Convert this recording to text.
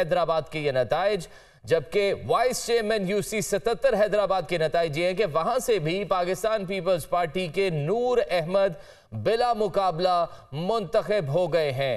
हैदराबाद के ये नतज जबकि वाइस चेयरमैन यूसी सतर हैदराबाद के नतज ये हैं कि वहां से भी पाकिस्तान पीपल्स पार्टी के नूर अहमद बिला मुकाबला मुंतखब हो गए हैं